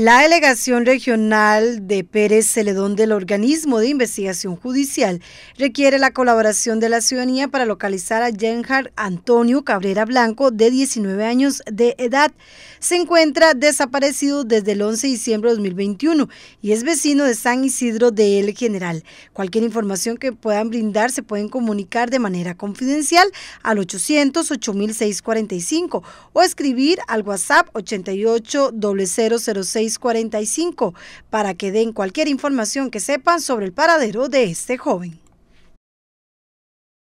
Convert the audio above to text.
La delegación regional de Pérez Celedón del organismo de investigación judicial requiere la colaboración de la ciudadanía para localizar a Jenhard Antonio Cabrera Blanco, de 19 años de edad. Se encuentra desaparecido desde el 11 de diciembre de 2021 y es vecino de San Isidro de El General. Cualquier información que puedan brindar se pueden comunicar de manera confidencial al 800 8645 o escribir al WhatsApp 88 45 para que den cualquier información que sepan sobre el paradero de este joven.